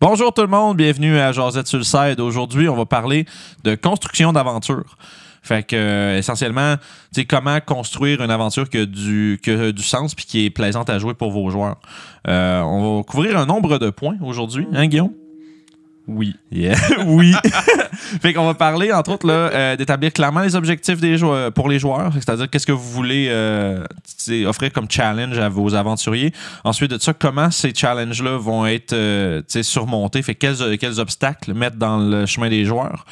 Bonjour tout le monde, bienvenue à Josette sur le Aujourd'hui, on va parler de construction d'aventure. Fait que euh, essentiellement, tu comment construire une aventure qui a du, qui du sens puis qui est plaisante à jouer pour vos joueurs. Euh, on va couvrir un nombre de points aujourd'hui, hein Guillaume? Oui. oui. fait qu'on va parler, entre autres, euh, d'établir clairement les objectifs des joueurs, euh, pour les joueurs. C'est-à-dire, qu'est-ce que vous voulez euh, offrir comme challenge à vos aventuriers. Ensuite de ça, comment ces challenges-là vont être surmontés. Fait quels, quels obstacles mettre dans le chemin des joueurs.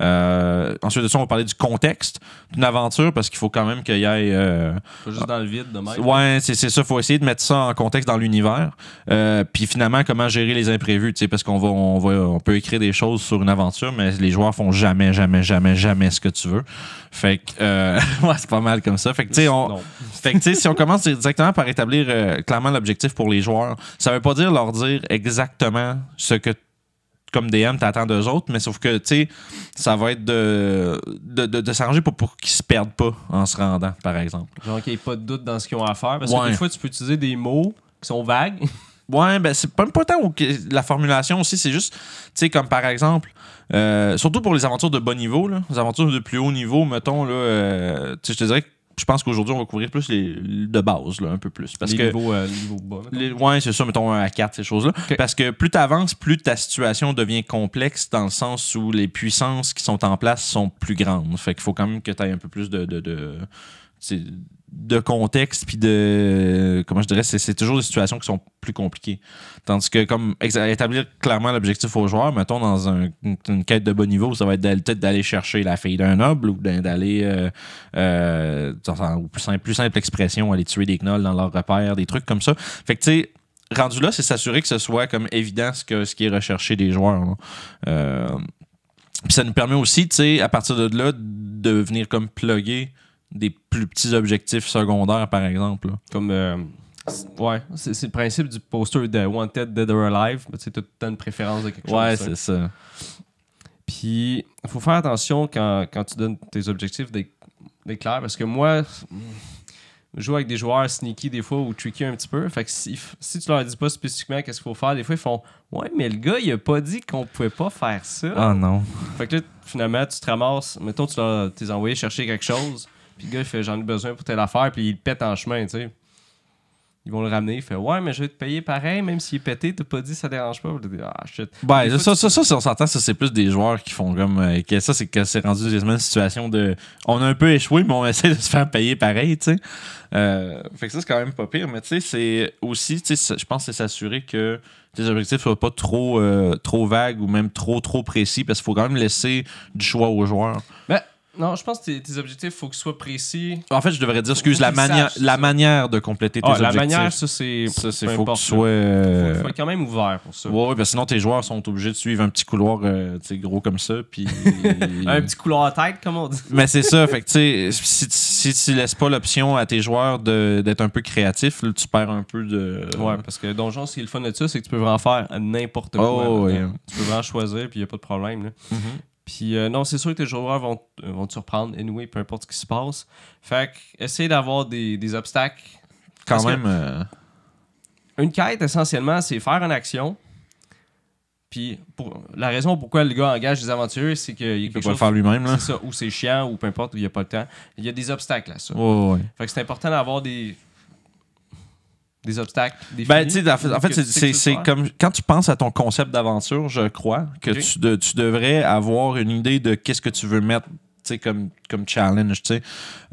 Euh, ensuite de ça, on va parler du contexte d'une aventure parce qu'il faut quand même qu'il y ait. Euh, juste dans le vide de même. Ouais, c'est ça. Il faut essayer de mettre ça en contexte dans l'univers. Euh, puis finalement, comment gérer les imprévus, tu parce qu'on va, on peut écrire des choses sur une aventure, mais les joueurs font jamais, jamais, jamais, jamais ce que tu veux. Fait que, c'est pas mal comme ça. Fait que, Fait que, si on commence directement par établir clairement l'objectif pour les joueurs, ça veut pas dire leur dire exactement ce que comme DM, t'attends deux autres, mais sauf que, tu sais, ça va être de, de, de, s'arranger pour, pour qu'ils se perdent pas en se rendant, par exemple. Genre qu'il n'y ait pas de doute dans ce qu'ils ont à faire. Parce que des fois, tu peux utiliser des mots qui sont vagues. ouais, ben c'est pas important la formulation aussi, c'est juste, tu sais, comme par exemple, euh, surtout pour les aventures de bas niveau, les aventures de plus haut niveau, mettons, là, euh, sais, je te dirais que je pense qu'aujourd'hui, on va couvrir plus les, de base, là, un peu plus. Parce que, niveaux, euh, bas. Les, ouais, c'est ça, mettons 1 à quatre, ces choses-là. Parce que plus tu avances, plus ta situation devient complexe dans le sens où les puissances qui sont en place sont plus grandes. Fait qu'il faut quand même que tu aies un peu plus de, de de contexte puis de comment je dirais c'est toujours des situations qui sont plus compliquées tandis que comme établir clairement l'objectif aux joueurs mettons dans une, quête de bon niveau ça va être peut-être d'aller chercher la fille d'un noble ou d'aller euh, euh plus simple expression aller tuer des gnolls dans leur repères, des trucs comme ça fait que tu rendu là c'est s'assurer que ce soit comme évident ce que ce qui est recherché des joueurs euh, puis ça nous permet aussi tu sais à partir de là de venir comme plugger des plus petits objectifs secondaires, par exemple. Comme. Euh, ouais, c'est le principe du poster de Wanted Dead or Alive. Tu sais, une préférence de quelque chose. Ouais, c'est ça. Puis, il faut faire attention quand, tu donnes tes objectifs d'être clair parce que moi, je joue avec des joueurs sneaky des fois ou tricky un petit peu. Fait que si, si tu leur dis pas spécifiquement qu'est-ce qu'il faut faire, des fois ils font Ouais, mais le gars, il a pas dit qu'on pouvait pas faire ça. Ah non. Fait que là, finalement, tu te ramasses. Mettons, tu leur, t'es envoyé chercher quelque chose. Puis le gars, il fait J'en ai besoin pour telle affaire, puis il pète en chemin, tu sais. Ils vont le ramener, il fait Ouais, mais je vais te payer pareil, même s'il est pété, t'as pas dit ça dérange pas. Ah, ben, ça, ça, ça, on s'entend, ça, c'est plus des joueurs qui font comme. Euh, ça, c'est que c'est rendu une situation de. On a un peu échoué, mais on essaie de se faire payer pareil, tu sais. Euh, fait que ça, c'est quand même pas pire, mais tu sais, c'est aussi, tu sais, je pense, c'est s'assurer que tes objectifs soient pas trop, euh, trop vagues ou même trop, trop précis, parce qu'il faut quand même laisser du choix aux joueurs. Mais... Ben, non, je pense que tes, objectifs, il faut qu'ils soient précis. En fait, je devrais dire, excuse, la, manière, la manière de compléter tes ah, objectifs. La manière, ça, c'est. Ça, c'est faut que tu euh, sois. Faut, faut, être quand même ouvert pour ça. Ouais, que sinon, tes joueurs sont obligés de suivre un petit couloir, euh, tu gros comme ça. Puis. un petit couloir à tête, comme on dit. Mais c'est ça, fait que, tu sais, si, si, si, tu laisses pas l'option à tes joueurs d'être un peu créatifs, tu perds un peu de. Ouais, parce que Donjon, ce qui est le fun de ça, c'est que tu peux vraiment faire n'importe oh, quoi. Oh, ouais. Tu peux vraiment choisir, puis il n'y a pas de problème. Là. Mm-hmm. Puis euh, non, c'est sûr que tes joueurs vont, euh, vont te surprendre, anyway, peu importe ce qui se passe. Fait que, essaye d'avoir des, obstacles. Quand même. Euh, une quête, essentiellement, c'est faire une action. Puis la raison pourquoi le gars engage des aventures, c'est qu'il peut pas le faire lui-même. là. ou c'est chiant, ou peu importe, il n'y a pas le temps. Il y a des obstacles à ça. ouais ouais. Fait que c'est important d'avoir des des obstacles. Des ben, en fait, c'est comme quand tu penses à ton concept d'aventure, je crois que tu, devrais avoir une idée de qu'est-ce que tu veux mettre comme, comme challenge. sais,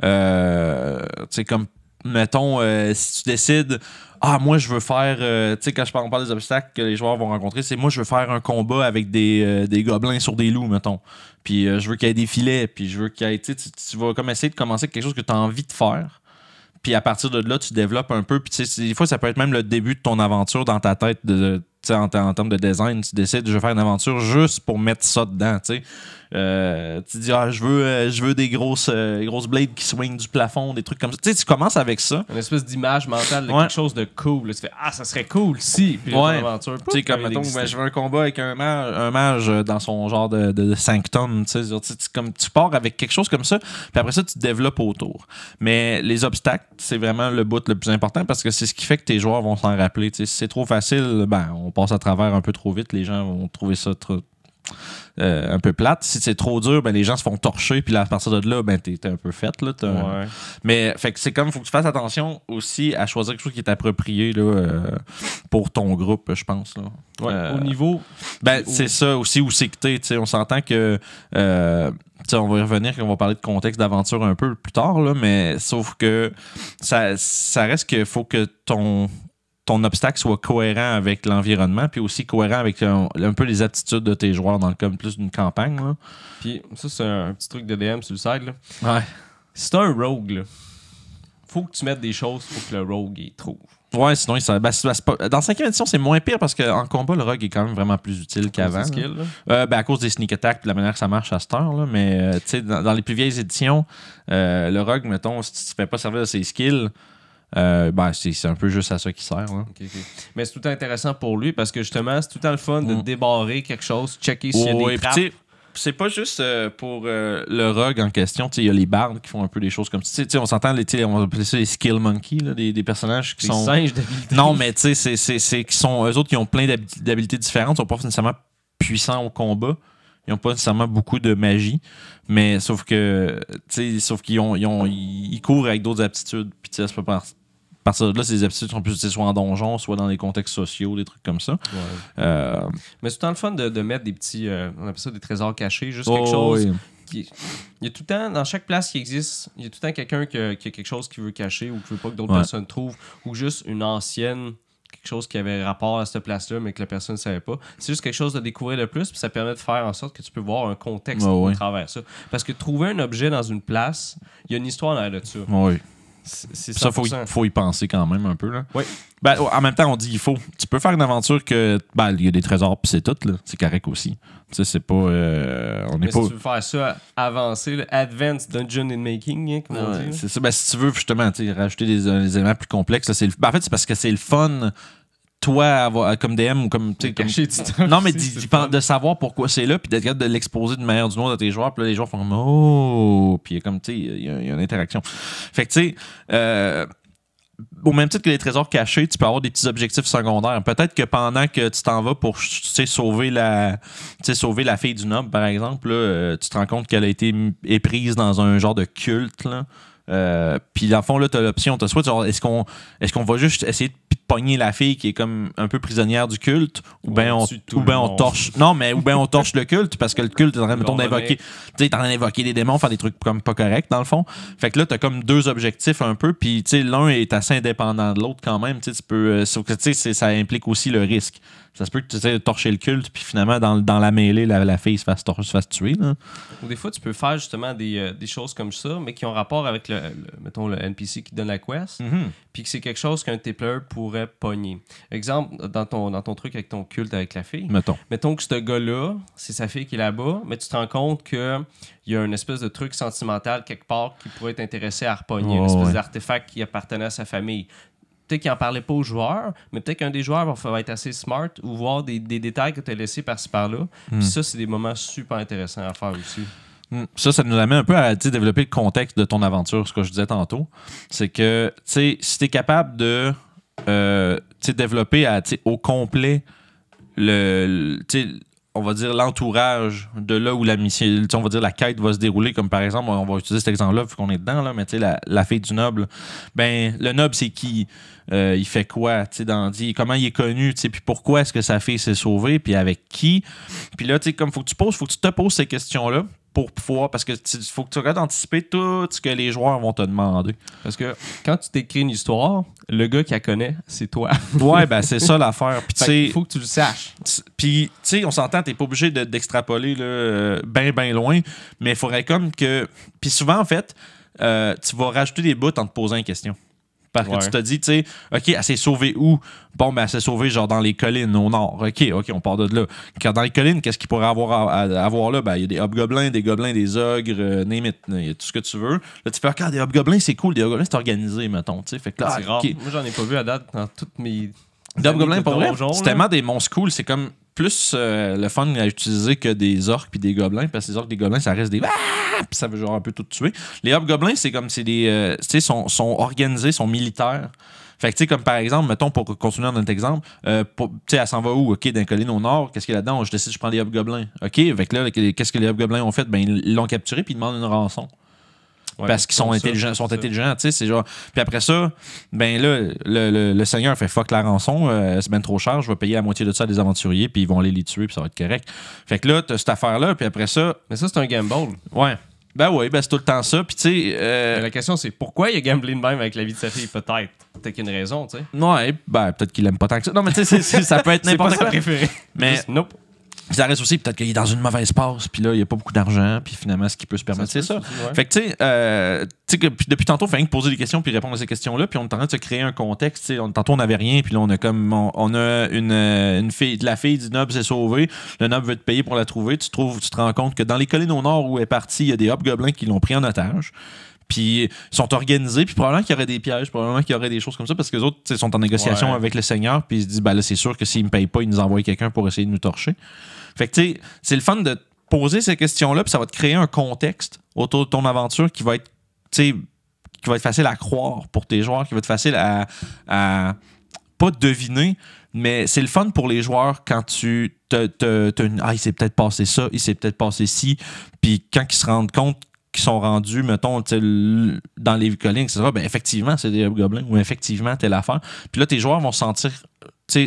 Euh, comme, mettons, euh, si tu décides, ah, moi, je veux faire, euh, quand je parle, des obstacles que les joueurs vont rencontrer, c'est moi, je veux faire un combat avec des, euh, gobelins sur des loups, mettons. Puis je veux qu'il y ait des filets, puis je veux qu'il y ait, tu, vas comme essayer de commencer quelque chose que tu as envie de faire puis à partir de là, tu développes un peu. Puis des fois, ça peut être même le début de ton aventure dans ta tête de, en, en, termes de design. Tu décides, je vais faire une aventure juste pour mettre ça dedans. tu sais euh, tu dis, ah, je veux, euh, je veux des grosses, euh, grosses blades qui swingent du plafond, des trucs comme ça. Tu commences avec ça. Une espèce d'image mentale quelque chose de cool. tu fais, ah, ça serait cool si. Puis ouais. aventure, tu sais, comme, mettons, je veux un combat avec un mage, dans son genre de, de, de sanctum. Tu comme, tu pars avec quelque chose comme ça, puis après ça, tu te développes autour. Mais les obstacles, c'est vraiment le but le plus important parce que c'est ce qui fait que tes joueurs vont s'en rappeler. si c'est trop facile, ben, on passe à travers un peu trop vite. Les gens vont trouver ça trop, euh, un peu plate. Si c'est trop dur, ben, les gens se font torcher, puis là, à partir de là, ben, t'es un peu faite Mais fait c'est comme, faut que tu fasses attention aussi à choisir quelque chose qui est approprié là, euh, pour ton groupe, je pense. Euh, au niveau. Ben, c'est ça aussi où c'est que t'es. On s'entend que. on va y revenir on va parler de contexte d'aventure un peu plus tard, là, mais sauf que ça, ça reste qu'il faut que ton ton obstacle soit cohérent avec l'environnement, puis aussi cohérent avec euh, un, peu les attitudes de tes joueurs dans le cas plus d'une campagne. Puis ça, c'est un, petit truc de DM sur le side. Là. Ouais. C'est un rogue. Là faut que tu mettes des choses, pour que le rogue y trouve. Ouais, sinon, il la ben, cinquième dans édition, c'est moins pire parce qu'en combat, le rogue est quand même vraiment plus utile qu'avant. Euh, ben, à cause des sneak attacks de la manière que ça marche à ce heure. Là, mais euh, dans, dans, les plus vieilles éditions, le rogue, mettons, si tu ne fais pas servir de ses skills, euh, ben, c'est un peu juste à ça qu'il sert. Hein. Mais c'est tout intéressant pour lui parce que justement, c'est tout le le fun de mm. débarrer quelque chose, checker s'il y a des trappes c'est pas juste euh, pour euh, le rug en question. Il y a les bardes qui font un peu des choses comme ça. on s'entend, on appelle ça les skill monkeys, là, des, personnages qui sont. singes Non, mais tu sais, c'est qui sont. Eux autres, qui ont plein d'habilités différentes, ils sont pas nécessairement puissants au combat. Ils ont pas nécessairement beaucoup de magie, mais sauf que, sauf qu'ils ont, ils courent avec d'autres aptitudes, puis ça pas peut parce que là, ces aptitudes sont plus soit en donjon, soit dans des contextes sociaux, des trucs comme ça. Euh, mais c'est tout le temps le fun de, mettre des petits, euh, on appelle ça des trésors cachés, juste oh, quelque chose. Qui... Il y a tout le temps, dans chaque place qui existe, il y a tout le temps quelqu'un qui, a quelque chose qui veut cacher ou qui veut pas que d'autres personnes trouvent, ou juste une ancienne quelque chose qui avait rapport à cette place-là, mais que la personne ne savait pas. C'est juste quelque chose de découvrir le plus, puis ça permet de faire en sorte que tu peux voir un contexte à travers ça. Parce que trouver un objet dans une place, il y a une histoire derrière de ça. oui ça, faut faut y penser quand même un peu. Là. Oui. Ben, en même temps, on dit il faut. Tu peux faire une aventure que. Ben, il y a des trésors, puis c'est tout. C'est correct aussi. Tu sais, c'est pas. Euh, on est pas... Si tu veux faire ça avancé, Advanced Dungeon in Making, hein, comme on dit. C'est ça. Ben, si tu veux justement rajouter des, éléments plus complexes, là, en fait, c'est parce que c'est le fun toi, euh, comme DM ou comme. tu Non, mais de savoir pourquoi c'est là, puis d'être capable de l'exposer de manière du noir à tes joueurs, puis là, les joueurs font Oh! Puis comme, tu sais, il y, a une interaction. Fait que, tu sais, euh, au même titre que les trésors cachés, tu peux avoir des petits objectifs secondaires. Peut-être que pendant que tu t'en vas pour sauver la, sauver la fille du noble, par exemple, euh, tu te rends compte qu'elle a été éprise dans un genre de culte. puis dans le fond, là, tu l'option, tu soit est-ce qu'on est qu'on va juste essayer de pogner la fille qui est comme un peu prisonnière du culte, ou bien on, ben on torche. Non, mais ou ben on torche le culte parce que le culte est en train, mettons, ben. d'invoquer. des démons, faire des trucs comme pas corrects, dans le fond. Fait que là, t'as comme deux objectifs un peu, puis tu sais, l'un est assez indépendant de l'autre quand même. Tu peux. Euh, sauf que, tu sais, ça implique aussi le risque. Ça se peut que tu sais, torcher le culte, puis finalement, dans, dans la mêlée, la, fille se fasse, se tuer. Là. des fois, tu peux faire justement des, euh, des, choses comme ça, mais qui ont rapport avec, le, mettons, le NPC qui donne la quest. Mm-hmm puis que c'est quelque chose qu'un tippler pourrait pogner. Exemple, dans ton, dans ton truc avec ton culte avec la fille. Mettons. Mettons que ce gars-là, c'est sa fille qui est là-bas, mais tu te rends compte qu'il y a une espèce de truc sentimental quelque part qui pourrait t'intéresser à repogner, une espèce d'artefact qui appartenait à sa famille peut-être qu'il n'en parlait pas aux joueurs, mais peut-être qu'un des joueurs va, être assez smart ou voir des, détails que tu as laissés par-ci par-là. Puis hmm. ça, c'est des moments super intéressants à faire aussi. Hmm. Ça, ça nous amène un peu à développer le contexte de ton aventure, ce que je disais tantôt. C'est que si tu es capable de euh, développer au complet le, on va dire l'entourage de là où la mission, on va dire la quête va se dérouler, comme par exemple, on va utiliser cet exemple-là vu qu'on est dedans, là, mais tu sais, la, la, fille du noble, ben le noble c'est qui, euh, il fait quoi, tu sais, comment il est connu, tu puis pourquoi est-ce que sa fille s'est sauvée, puis avec qui, puis là, tu sais, comme faut que tu poses, faut que tu te poses ces questions-là, pour pouvoir. Parce que tu faut que tu regardes anticiper tout ce que les joueurs vont te demander. Parce que quand tu t'écris une histoire, le gars qui la connaît, c'est toi. ouais, ben c'est ça l'affaire. Puis il faut que tu le saches. Puis, tu sais, on s'entend, t'es pas obligé d'extrapoler là, euh, ben, ben loin, mais il faudrait comme que. Puis souvent, en fait, euh, tu vas rajouter des bouts en te posant une question. Parce que tu te dis, tu sais, OK, elle s'est sauvée où? Bon, ben elle s'est sauvée genre dans les collines au nord. OK, OK, on part de là. Car dans les collines, qu'est-ce qu'il pourrait avoir, à, avoir là? Ben, il y a des hobgoblins, des gobelins, des ogres, euh, name it, euh, il y a tout ce que tu veux. Là, tu fais, regarde, des hobgoblins, c'est cool, des hobgoblins, c'est organisé, mettons, tu sais. Fait que là, c'est ah, Moi, j'en ai pas vu à date dans toutes mes. Des hobgoblins, pas vrai, c'est tellement des monstres cool, c'est comme plus euh, le fun à utiliser que des orques puis des gobelins parce que les orques des gobelins ça reste des ah! puis ça veut genre un peu tout tuer les orques-gobelins, c'est comme c'est des euh, tu sais sont, sont, organisés sont militaires fait que, tu sais, comme par exemple, mettons, pour continuer dans notre exemple, euh, tu sais, elle s'en va où? OK, d'un colline au nord, qu'est-ce qu'il y a là-dedans? Oh, je décide, je prends les orques-gobelins. OK, avec là, qu'est-ce que les orques-gobelins ont fait? Ben, ils l'ont capturé, puis ils demandent une rançon parce qu'ils sont intelligents, sont intelligents, tu sais, Puis après ça, ben là, le, Seigneur fait fuck la rançon, elle euh, c'est bien trop cher, je vais payer la moitié de ça à des aventuriers, puis ils vont aller les tuer, puis ça va être correct. Fait que là, t'as cette affaire-là, puis après ça. Mais ça, c'est un gamble. Ouais. Ben oui, ben c'est tout le temps ça. Puis tu sais. Euh, la question, c'est pourquoi il a gamblé même avec la vie de sa fille, peut-être. Peut-être une raison, tu sais. Ouais, ben peut-être qu'il aime pas tant que ça. Non, mais tu sais, ça peut être n'importe quoi. préféré. Mais. non ça reste aussi peut-être qu'il est dans une mauvaise passe, puis là, il n'y a pas beaucoup d'argent, puis finalement, ce qu'il peut se permettre, c'est ça. Fait que, tu sais, euh, depuis tantôt, il fait que poser des questions, puis répondre à ces questions-là, puis on est en train de se créer un contexte. on, tantôt, on n'avait rien, puis là, on a comme. On, a une, euh, une, fille, la fille du noble s'est sauvée, le noble veut te payer pour la trouver. Tu, trouves, tu te rends compte que dans les collines au nord où elle est partie, il y a des hobgoblins qui l'ont pris en otage. Puis ils sont organisés, puis probablement qu'il y aurait des pièges, probablement qu'il y aurait des choses comme ça, parce que les autres sont en négociation avec le Seigneur, puis ils se disent, ben là, c'est sûr que s'ils ne payent pas, ils nous envoient quelqu'un pour essayer de nous torcher. Fait que, tu sais, c'est le fun de poser ces questions-là, puis ça va te créer un contexte autour de ton aventure qui va être, qui va être facile à croire pour tes joueurs, qui va être facile à, pas deviner, mais c'est le fun pour les joueurs quand tu te, te, ah, il s'est peut-être passé ça, il s'est peut-être passé ci, puis quand ils se rendent compte qui sont rendus, mettons, dans les Collins, etc., ben effectivement, c'est des gobelins ou effectivement, telle affaire. Puis là, tes joueurs vont se sentir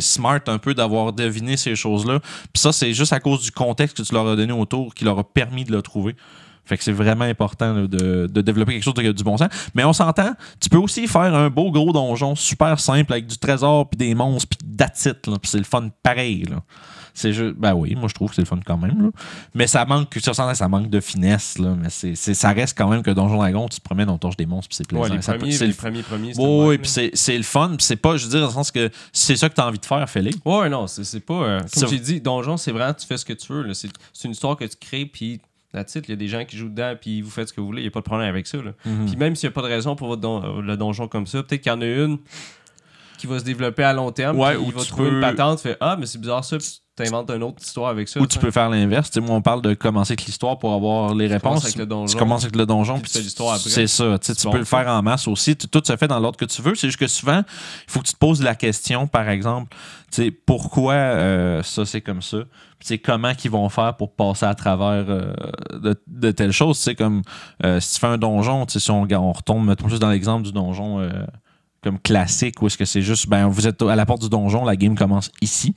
smart un peu d'avoir deviné ces choses-là. Puis ça, c'est juste à cause du contexte que tu leur as donné autour qui leur a permis de le trouver. Fait que c'est vraiment important de, développer quelque chose qui a du bon sens. Mais on s'entend, tu peux aussi faire un beau gros donjon super simple avec du trésor, puis des monstres, puis d'attitude. Puis c'est le fun pareil. C'est juste, ben oui, moi je trouve que c'est le fun quand même. Mais ça manque, ça manque de finesse. Là. Mais c'est, ça reste quand même que Donjon Dragon, tu te promènes, on torche des monstres, puis c'est plaisant. c'est le premier, premier. oui, puis c'est, le fun, puis c'est pas, je veux dire, dans le sens que c'est ça que tu as envie de faire, Félix. Ouais, non, c'est, pas. Euh, comme tu dis Donjon, c'est vraiment, tu fais ce que tu veux. C'est, une histoire que tu crées, puis. La titre, il y a des gens qui jouent dedans, puis vous faites ce que vous voulez, il n'y a pas de problème avec ça. Mm-hmm. Puis même s'il n'y a pas de raison pour euh, le donjon comme ça, peut-être qu'il y en a une qui va se développer à long terme. Ouais, ou va trouver une patente, Ah, mais c'est bizarre ça. Tu inventes une autre histoire avec ça. Ou tu hein. peux faire l'inverse. Moi, on parle de commencer avec l'histoire pour avoir les réponses. Commences avec le donjon, tu commences avec le donjon, puis tu l'histoire après. C'est ça. Tu, peux le faire en masse aussi. Tout se fait dans l'ordre que tu veux. C'est juste que souvent, il faut que tu te poses la question, par exemple, pourquoi euh, ça c'est comme ça? comment qu'ils vont faire pour passer à travers euh, de, telles choses? C'est comme euh, si tu fais un donjon, si on, on retombe, mettons juste dans l'exemple du donjon comme classique, où est-ce que c'est juste, ben, vous êtes à la porte du donjon, la game commence ici.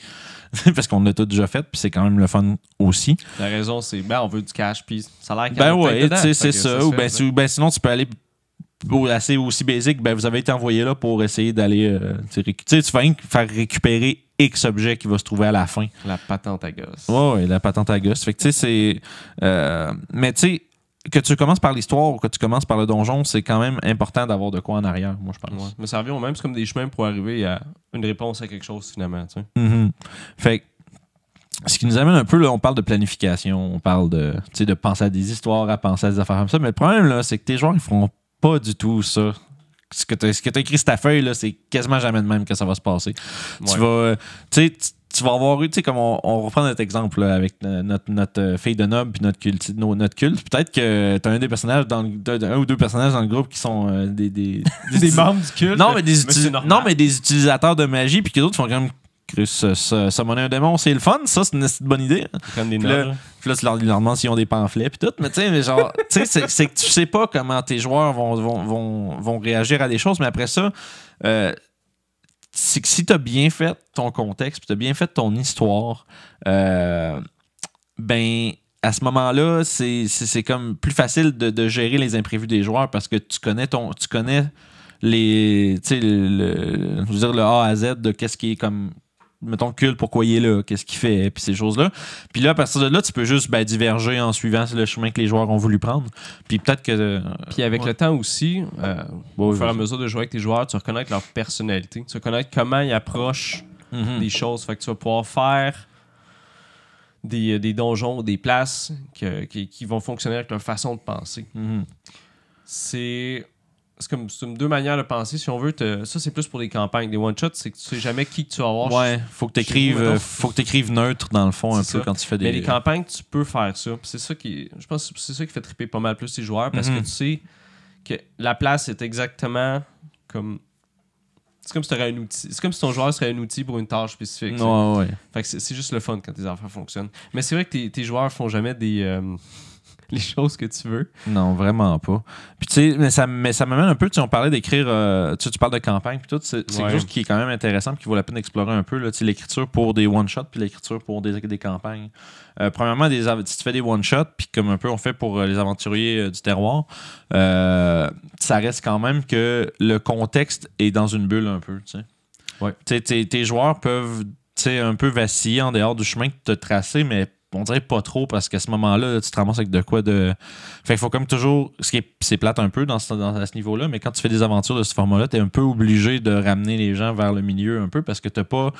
parce qu'on l'a tout déjà fait, puis c'est quand même le fun aussi. La raison, c'est ben on veut du cash, puis ça a l'air Ben ouais, c'est ça. ou, ben, ben, sinon, tu peux aller assez aussi basique, ben vous avez été envoyé là pour essayer d'aller euh, tu vas faire récupérer X objet qui va se trouver à la fin. La patente à gosse. Ouais, la patente à gosse. Fait que tu sais, c'est. Euh, mais tu sais, que tu commences par l'histoire ou que tu commences par le donjon, c'est quand même important d'avoir de quoi en arrière, moi, je pense. Mais ça revient au même, c'est comme des chemins pour arriver à une réponse à quelque chose, finalement. Tu sais. Mm-hmm. Fait ce qui nous amène un peu, là, on parle de planification, on parle de, de penser à des histoires, à penser à des affaires comme ça. Mais le problème, là, c'est que tes joueurs, ils feront pas du tout ça. Ce que tu as, écrit sur ta feuille, c'est quasiment jamais de même que ça va se passer. Tu vas. Euh, tu sais, tu vas avoir eu, tu sais, comme on, reprend notre exemple avec notre, notre euh, fille de noble puis notre culte, notre culte peut-être que tu as un des personnages dans un ou deux personnages dans le groupe qui sont euh, des, des, membres du culte. Non, mais des, non, mais des utilisateurs de magie, puis que d'autres font quand ça summoner un démon, c'est le fun, ça, c'est une, bonne idée. Comme hein. des puis là, là, tu leur, s'ils ont des pamphlets, puis tout. Mais tu sais, genre, tu sais, c'est que tu sais pas comment tes joueurs vont, vont, vont réagir à des choses, mais après ça, euh, si tu as bien fait ton contexte, tu as bien fait ton histoire, euh, ben à ce moment-là, c'est comme plus facile de, gérer les imprévus des joueurs parce que tu connais ton. Tu connais les. Le, le, dire, le A à Z de qu'est-ce qui est comme mettons, culte, pourquoi il est là, qu'est-ce qu'il fait, puis ces choses-là. Puis là, à partir de là, tu peux juste ben, diverger en suivant le chemin que les joueurs ont voulu prendre. Puis peut-être que. Euh, puis avec le temps aussi, euh, au fur et à mesure de jouer avec tes joueurs, tu reconnais leur personnalité, tu reconnais comment ils approchent mm-hmm. des choses. Fait que tu vas pouvoir faire. Des, euh, des donjons, des places qui, vont fonctionner avec leur façon de penser. Mm-hmm. C'est c'est comme, deux manières de penser. Si on veut, ça c'est plus pour les campagnes. Des one-shots, c'est que tu sais jamais qui tu vas avoir. Ouais, faut que tu écrives, euh, faut que écrives neutre dans le fond un peu quand tu fais des. Mais les campagnes, tu peux faire ça. C'est ça qui, je pense, c'est ça qui fait triper pas mal plus tes joueurs parce que mhm. tu sais que la place est exactement comme. C'est comme si un outil. comme si ton joueur serait un outil pour une tâche spécifique. Ouais, ouais. c'est juste le fun quand tes affaires fonctionnent. Mais c'est vrai que tes, joueurs joueurs font jamais des. Euh, les choses que tu veux. Non, vraiment pas. Puis tu mais ça, mais ça m'amène un peu, tu on parlait d'écrire, euh, tu, tu parles de campagne, puis tout, c'est quelque chose qui est quand même intéressant, qui vaut la peine d'explorer un peu, l'écriture pour des one-shots, puis l'écriture pour des, campagnes. Euh, premièrement, des, si tu fais des one-shots, puis comme un peu on fait pour euh, les aventuriers du terroir, ça reste quand même que le contexte est dans une bulle un peu, tu Tes, joueurs peuvent un peu vaciller en dehors du chemin que tu as tracé, mais on dirait pas trop parce qu'à ce moment-là, tu te ramasses avec de quoi de. Fait il faut comme toujours. Ce qui est, c'est plate un peu dans à ce niveau-là, mais quand tu fais des aventures de ce format-là, t'es un peu obligé de ramener les gens vers le milieu un peu parce que t'as pas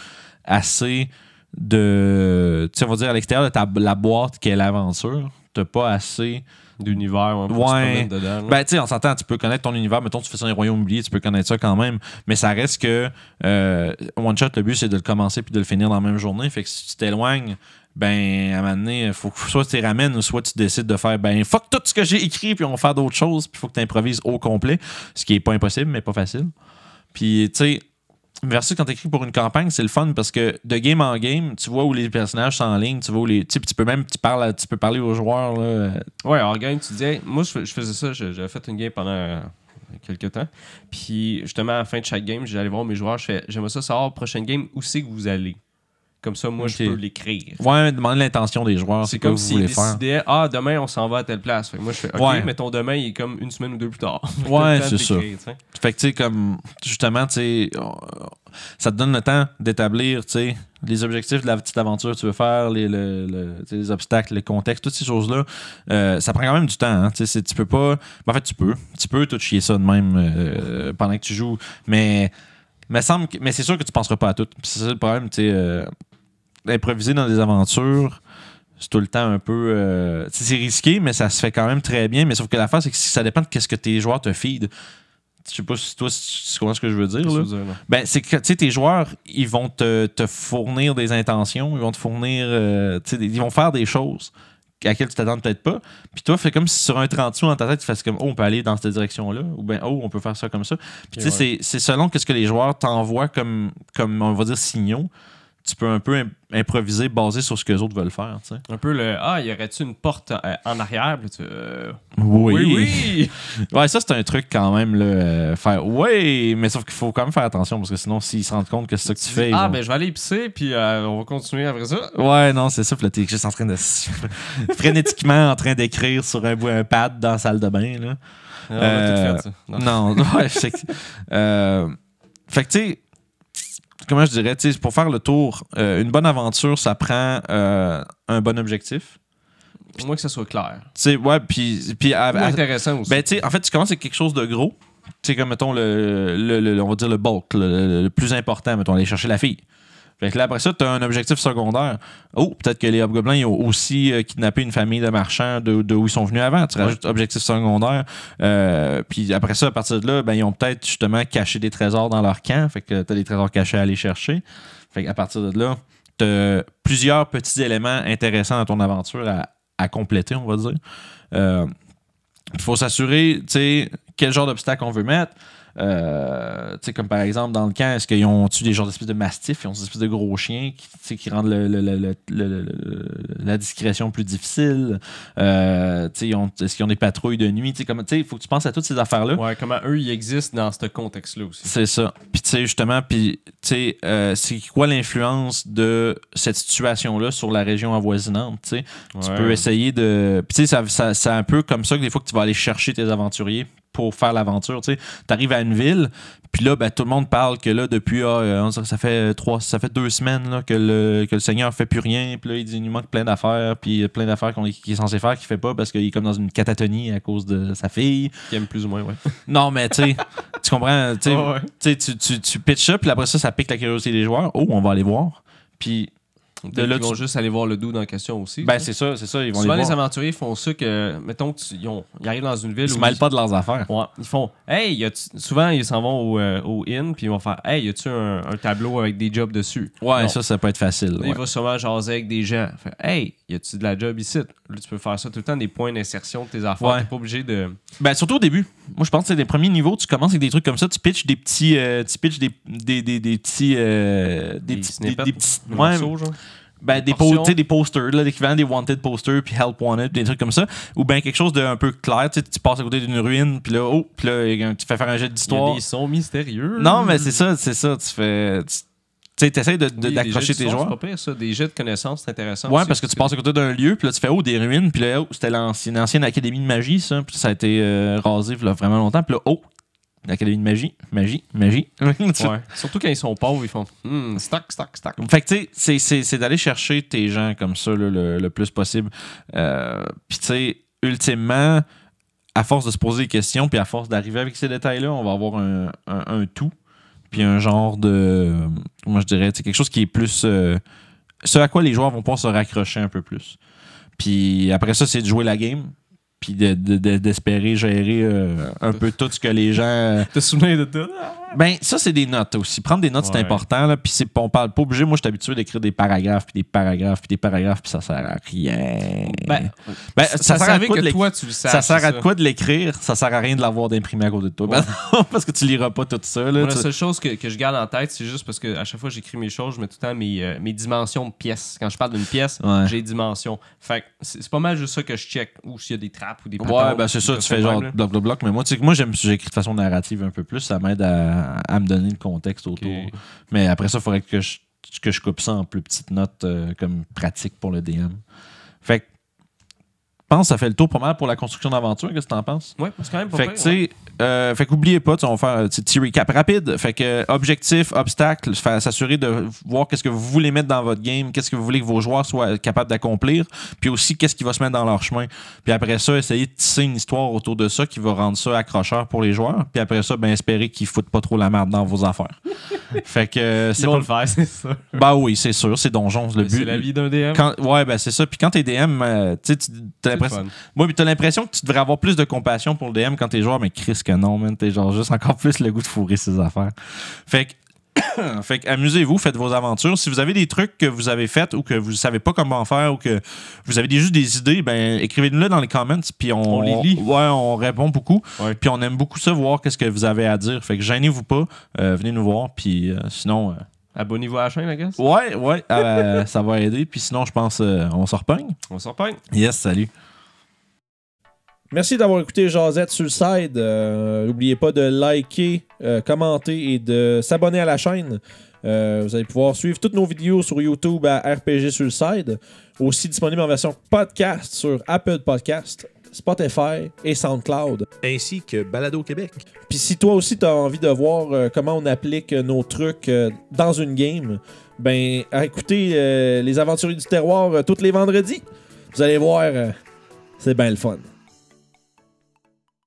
assez de. Tu sais, on va dire à l'extérieur de ta, la boîte qui est l'aventure, t'as pas assez d'univers. ouais. dedans, ben, tu sais, on s'entend, tu peux connaître ton univers. Mettons, tu fais ça dans les royaumes oubliés, tu peux connaître ça quand même. Mais ça reste que euh, One Shot, le but, c'est de le commencer puis de le finir dans la même journée. Fait que si tu t'éloignes ben, à un moment donné, faut que soit tu les ramènes ou soit tu décides de faire, ben, fuck tout ce que j'ai écrit, puis on va faire d'autres choses, puis faut que tu improvises au complet, ce qui est pas impossible, mais pas facile. Puis, tu sais, versus quand tu écris pour une campagne, c'est le fun parce que de game en game, tu vois où les personnages sont en ligne, tu vois où les. Tu, peux même tu peux parler aux joueurs. Là. Ouais, en game, tu disais moi je, faisais ça, j'avais fait une game pendant quelques temps. Puis justement, à la fin de chaque game, j'allais voir mes joueurs, je fais j'aimerais ça savoir prochaine game où c'est que vous allez. Comme ça, moi, je peux l'écrire. Ouais, demande l'intention des joueurs. C'est comme s'ils décidaient, ah, demain, on s'en va à telle place. moi, je fais, OK, mais ton demain, il est comme une semaine ou deux plus tard. ouais, c'est ça. Fait que, tu sais, comme, justement, tu sais, euh, ça te donne le temps d'établir, tu sais, les objectifs de la petite aventure que tu veux faire, les, les obstacles, le contexte, toutes ces choses-là, euh, ça prend quand même du temps. Hein, tu peux pas. Ben, en fait, tu peux. Tu peux tout chier ça de même euh, pendant que tu joues. Mais, mais, semble mais c'est sûr que tu penseras pas à tout. C'est ça le problème. tu sais improviser dans des aventures, c'est tout le temps un peu. Euh, c'est risqué, mais ça se fait quand même très bien. Mais sauf que la l'affaire, c'est que ça dépend de ce que tes joueurs te feed. Je sais pas si toi, tu comprends ce que je veux dire. Ben, c'est que tes joueurs, ils vont te, fournir des intentions, ils vont te fournir. Euh, ils vont faire des choses à laquelle tu t'attends peut-être pas. Puis toi, fais comme si sur un 30 sous dans ta tête, tu fasses comme, oh, on peut aller dans cette direction-là, ou bien, oh, on peut faire ça comme ça. Puis tu sais, c'est selon ce que les joueurs t'envoient comme, comme, on va dire, signaux tu peux un peu improviser basé sur ce que les autres veulent faire. Un peu le Ah, y aurait-tu une porte euh, en, arrière tu, euh, Oui. Oui, ouais, ça, c'est un truc quand même. le euh, faire Oui, mais sauf qu'il faut quand même faire attention parce que sinon, s'ils se rendent compte que c'est ça que tu fais. Ah, ben je vais aller pisser puis on va continuer après ça. Ouais, non, c'est ça. t'es juste en train de. frénétiquement en train d'écrire sur un, un pad dans la salle de bain. Non, ah, on va faire, ça. non, ouais, je sais que. fait que tu sais comment je dirais, pour faire le tour, euh, une bonne aventure, ça prend euh, un bon objectif. Pour moi, que ça soit clair. sais, puis. puis intéressant aussi. Ben, en fait, tu commences avec quelque chose de gros. C'est comme, mettons, le, on va dire le bulk, le, le, plus important, mettons, aller chercher la fille. Fait là, après ça, tu as un objectif secondaire. Oh, peut-être que les Hobgoblins ont aussi euh, kidnappé une famille de marchands de, de, où ils sont venus avant. Tu rajoutes objectif secondaire. Euh, puis après ça, à partir de là, ben, ils ont peut-être justement caché des trésors dans leur camp. Fait que tu as des trésors cachés à aller chercher. Fait à partir de là, tu as plusieurs petits éléments intéressants dans ton aventure à, compléter, on va dire. Il euh, faut s'assurer, tu quel genre d'obstacle on veut mettre. Euh, comme par exemple, dans le camp, est-ce qu'ils ont tué des genres d'espèces de mastifs, ils ont des espèces de gros chiens qui, rendent la discrétion plus difficile? Euh, est-ce qu'ils ont des patrouilles de nuit? Il faut que tu penses à toutes ces affaires-là. Ouais, comment eux, ils existent dans ce contexte-là aussi. C'est ça. Puis, tu sais, justement, puis, euh, c'est quoi l'influence de cette situation-là sur la région avoisinante? sais Tu peux essayer de. Puis, tu sais, c'est un peu comme ça que des fois que tu vas aller chercher tes aventuriers pour faire l'aventure. Tu arrives à une ville, puis là, ben, tout le monde parle que là, depuis, ah, euh, ça, fait euh, trois, ça fait deux semaines que, le, que le Seigneur fait plus rien, puis là, il dit, il manque plein d'affaires, puis plein d'affaires qu'il est censé faire, qu'il fait pas parce qu'il est comme dans une catatonie à cause de sa fille. Qui aime plus ou moins, ouais. Non, mais tu tu comprends, tu, tu, tu pitches ça, puis après ça, ça pique la curiosité des joueurs. Oh, on va aller voir. Puis de là, ils vont juste aller voir le dans la question aussi. Ben, c'est ça, c'est ça. Souvent, les, aventuriers font ça que, mettons, ils, arrivent dans une ville. Ils se mêlent pas de leurs affaires. Ils font, hey, souvent, ils s'en vont euh, au, inn, puis ils vont faire, hey, y a-tu un, tableau avec des jobs dessus? Ouais, ça, ça peut être facile. ils vont Il sûrement jaser avec des gens. hey, y a-tu de la job ici? Là, tu peux faire ça tout le temps, des points d'insertion de tes affaires. T'es pas obligé de. Ben, surtout au début. Moi, je pense que c'est des premiers niveaux, tu commences avec des trucs comme ça, tu pitches des petits. Euh, tu des, des, des, petits. Euh, des, petits. Des, petits. Ouais, ben, des, des posters, l'équivalent des wanted posters, puis help wanted, des trucs comme ça, ou bien quelque chose d'un peu clair, tu passes à côté d'une ruine, puis là, oh, puis là, tu fais faire un jet d'histoire. des sons mystérieux. Non, mais c'est ça, c'est ça, tu fais... Tu, tu essaies d'accrocher tes joueurs. Des jets de connaissances, c'est intéressant. Ouais, parce que, tu passes à côté d'un lieu, puis là, tu fais oh, des ruines, puis là, oh, c'était l'ancienne ancienne académie de magie, ça, puis ça a été euh, rasé vraiment longtemps, puis là, oh, L'Académie de magie, magie, magie. Surtout quand ils sont pauvres, ils font hmm, stock, stock, stock. Fait tu sais, c'est d'aller chercher tes gens comme ça le, plus possible. Euh, puis tu sais, ultimement, à force de se poser des questions, puis à force d'arriver avec ces détails-là, on va avoir un, tout, puis un genre de. Moi, je dirais, c'est quelque chose qui est plus. Euh, ce à quoi les joueurs vont pouvoir se raccrocher un peu plus. Puis après ça, c'est de jouer la game puis d'espérer de, gérer euh, un peu tout ce que les gens. Euh, Te souviens de tout. Hein? Ben, ça, c'est des notes aussi. Prendre des notes, c'est important. Là. Puis c'est, on parle pas obligé. Moi, je suis habitué d'écrire des paragraphes, puis des paragraphes, puis des paragraphes, puis ça sert à rien. Ben, ben ça, sert à quoi que de toi, tu le saches, Ça sert à quoi de l'écrire? Ça sert à rien de l'avoir d'imprimé à côté de toi. Ben, parce que tu liras pas tout ça. La seule chose que, que, je garde en tête, c'est juste parce que à chaque fois que j'écris mes choses, je mets tout le temps mes, euh, mes dimensions de pièces. Quand je parle d'une pièce, j'ai j'ai dimensions. Fait c'est, c'est pas mal juste ça que je check. Ou s'il y a des trappes ou des Ouais, ben c'est ça. Tu fais genre bloc, bloc, Mais moi, moi j'écris de façon narrative un peu plus. Ça m'aide à à, me donner le contexte autour. Mais après ça, il faudrait que je, que je coupe ça en plus petites notes euh, comme pratique pour le DM. Fait que pense que ça fait le tour pas mal pour la construction d'aventure. Qu'est-ce que t'en penses? Oui, c'est quand même pas Fait que, tu sais, euh, fait pas, on va faire un petit recap rapide. Fait que, euh, objectif, obstacle, s'assurer de voir qu'est-ce que vous voulez mettre dans votre game, qu'est-ce que vous voulez que vos joueurs soient capables d'accomplir, puis aussi qu'est-ce qui va se mettre dans leur chemin. Puis après ça, essayer de tisser une histoire autour de ça qui va rendre ça accrocheur pour les joueurs. Puis après ça, ben, espérer qu'ils foutent pas trop la merde dans vos affaires. fait que, euh, c'est pas le faire, c'est ça. Bah ben oui, c'est sûr, c'est donjon, le ben, but. C'est la vie d'un DM. ouais, ben c'est ça. Puis quand t'es DM, tu moi tu as l'impression que tu devrais avoir plus de compassion pour le DM quand t'es joueur, mais Chris que non, man. T'es genre juste encore plus le goût de fourrer ses affaires. Fait que fait amusez-vous, faites vos aventures. Si vous avez des trucs que vous avez faites ou que vous ne savez pas comment faire ou que vous avez juste des idées, ben écrivez-nous là dans les comments puis on, les lit. Ouais, on répond beaucoup. Puis on aime beaucoup ça voir qu'est-ce que vous avez à dire. Fait que gênez-vous pas, euh, venez nous voir puis euh, sinon euh, Abonnez-vous à la chaîne, Ouais, ouais, ça va aider. Puis sinon, je pense, on s'en repogne. On s'en repogne. Yes, salut. Merci d'avoir écouté Josette Suicide. side. Euh, n'oubliez pas de liker, euh, commenter et de s'abonner à la chaîne. Euh, vous allez pouvoir suivre toutes nos vidéos sur YouTube à RPG side. Aussi disponible en version podcast sur Apple Podcast, Spotify et SoundCloud. Ainsi que Balado Québec. Puis si toi aussi tu as envie de voir comment on applique nos trucs dans une game, ben écoutez Les Aventuriers du Terroir tous les vendredis. Vous allez voir, c'est bien le fun.